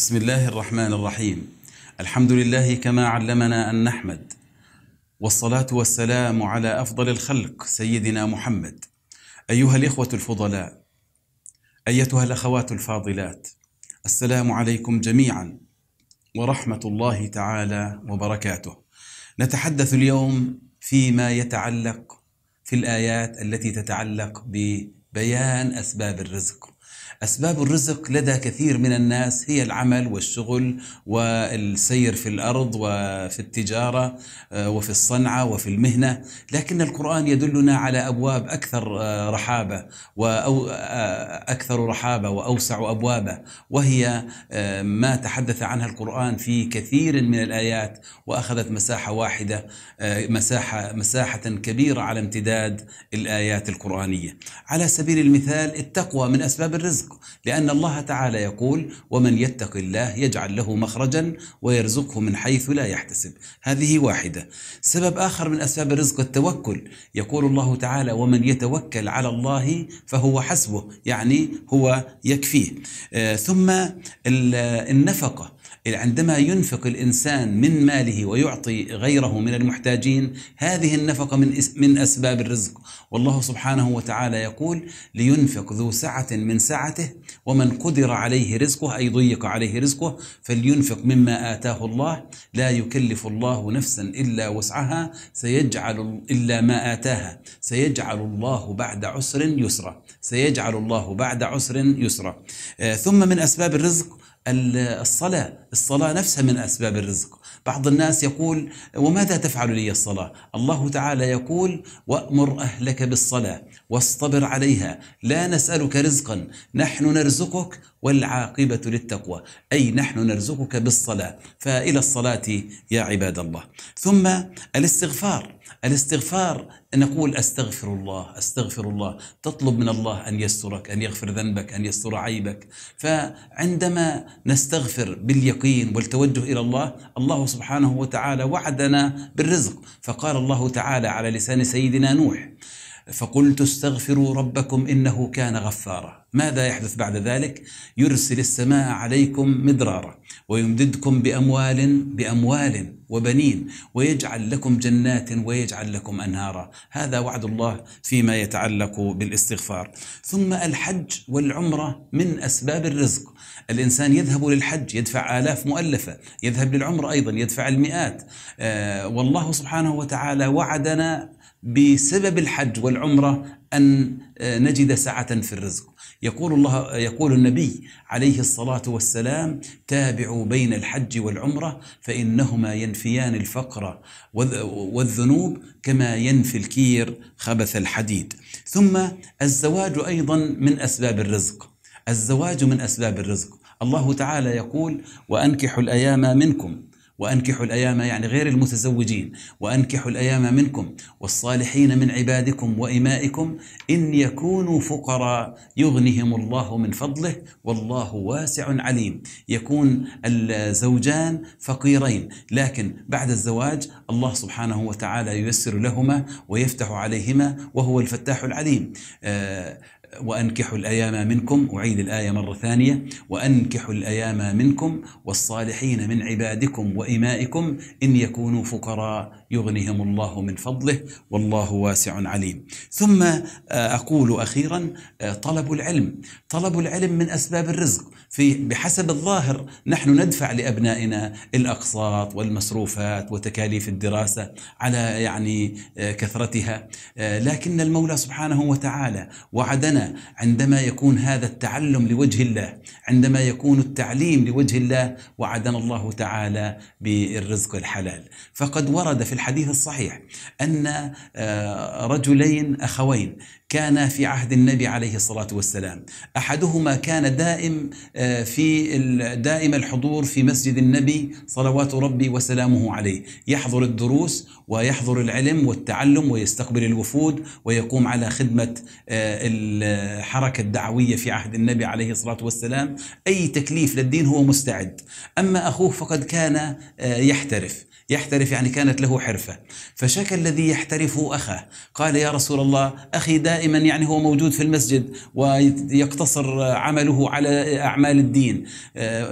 بسم الله الرحمن الرحيم الحمد لله كما علمنا أن نحمد والصلاة والسلام على أفضل الخلق سيدنا محمد أيها الإخوة الفضلاء أيتها الأخوات الفاضلات السلام عليكم جميعا ورحمة الله تعالى وبركاته نتحدث اليوم فيما يتعلق في الآيات التي تتعلق ببيان أسباب الرزق أسباب الرزق لدى كثير من الناس هي العمل والشغل والسير في الأرض وفي التجارة آه، وفي الصنعة وفي المهنة لكن القرآن يدلنا على أبواب أكثر آه، رحابة وأو آه، أكثر رحابة وأوسع أبوابة وهي ما تحدث عنها القرآن في كثير من الآيات وأخذت مساحة واحدة مساحة مساحة كبيرة على امتداد الآيات القرآنية على سبيل المثال التقوى من أسباب الرزق رزقه لأن الله تعالى يقول ومن يتق الله يجعل له مخرجا ويرزقه من حيث لا يحتسب هذه واحدة سبب آخر من أسباب الرزق التوكل يقول الله تعالى ومن يتوكل على الله فهو حسبه يعني هو يكفيه آه، ثم النفقة عندما ينفق الإنسان من ماله ويعطي غيره من المحتاجين هذه النفقة من من أسباب الرزق والله سبحانه وتعالى يقول لينفق ذو سعة من سعته ومن قدر عليه رزقه أي ضيق عليه رزقه فلينفق مما آتاه الله لا يكلف الله نفسا إلا وسعها سيجعل إلا ما آتاها سيجعل الله بعد عسر يسرا سيجعل الله بعد عسر يسرا آه، ثم من أسباب الرزق الصلاة الصلاة نفسها من أسباب الرزق بعض الناس يقول وماذا تفعل لي الصلاة الله تعالى يقول وأمر أهلك بالصلاة واصطبر عليها لا نسألك رزقا نحن نرزقك والعاقبة للتقوى أي نحن نرزقك بالصلاة فإلى الصلاة يا عباد الله ثم الاستغفار الاستغفار نقول استغفر الله استغفر الله تطلب من الله ان يسترك ان يغفر ذنبك ان يستر عيبك فعندما نستغفر باليقين والتوجه الى الله الله الله سبحانه وتعالى وعدنا بالرزق فقال الله تعالى على لسان سيدنا نوح فقلت استغفروا ربكم انه كان غفارا ماذا يحدث بعد ذلك يرسل السماء عليكم مدرارا ويمددكم باموال باموال وبنين ويجعل لكم جنات ويجعل لكم انهارا هذا وعد الله فيما يتعلق بالاستغفار ثم الحج والعمره من اسباب الرزق الانسان يذهب للحج يدفع الاف مؤلفه يذهب للعمره ايضا يدفع المئات آه والله سبحانه وتعالى وعدنا بسبب الحج والعمرة أن آه، نجد سعة في الرزق يقول, الله يقول النبي عليه الصلاة والسلام تابعوا بين الحج والعمرة فإنهما ينفيان الفقر والذنوب كما ينفي الكير خبث الحديد ثم الزواج أيضا من أسباب الرزق الزواج من أسباب الرزق الله تعالى يقول وأنكحوا الأيام منكم وأنكحوا الأيام يعني غير المتزوجين وأنكحوا الأيام منكم والصالحين من عبادكم وإمائكم إن يكونوا فقراء يغنهم الله من فضله والله واسع عليم يكون الزوجان فقيرين لكن بعد الزواج الله سبحانه وتعالى ييسر لهما ويفتح عليهما وهو الفتاح العليم آه، وأنكحوا الأيام منكم أعيد الآية مرة ثانية وأنكحوا الأيام منكم والصالحين من عبادكم وإمائكم إن يكونوا فقراء يغنيهم الله من فضله والله واسع عليم ثم آه، أقول أخيرا آه، طلب العلم طلب العلم من أسباب الرزق في بحسب الظاهر نحن ندفع لأبنائنا الأقساط والمصروفات وتكاليف الدراسة على يعني آه، كثرتها لكن المولى سبحانه وتعالى وعدنا عندما يكون هذا التعلم لوجه الله عندما يكون التعليم لوجه الله وعدنا الله تعالى بالرزق الحلال فقد ورد في الحديث الصحيح أن آه، رجلين أخوين كان في عهد النبي عليه الصلاة والسلام أحدهما كان دائم آه، في دائم الحضور في مسجد النبي صلوات ربي وسلامه عليه يحضر الدروس ويحضر العلم والتعلم ويستقبل الوفود ويقوم على خدمة آه، الحركة الدعوية في عهد النبي عليه الصلاة والسلام أي تكليف للدين هو مستعد أما أخوه فقد كان آه، يحترف يحترف يعني كانت له حرفة فشكى الذي يحترف أخاه قال يا رسول الله أخي دائما يعني هو موجود في المسجد ويقتصر عمله على أعمال الدين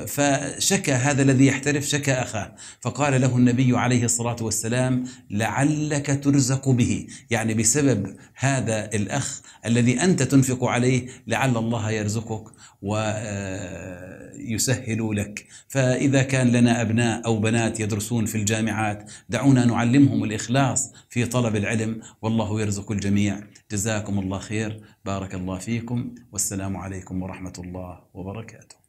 فشكى هذا الذي يحترف شكى أخاه فقال له النبي عليه الصلاة والسلام لعلك ترزق به يعني بسبب هذا الأخ الذي أنت تنفق عليه لعل الله يرزقك ويسهل لك فإذا كان لنا أبناء أو بنات يدرسون في الجامعة الجامعات دعونا نعلمهم الإخلاص في طلب العلم والله يرزق الجميع جزاكم الله خير بارك الله فيكم والسلام عليكم ورحمة الله وبركاته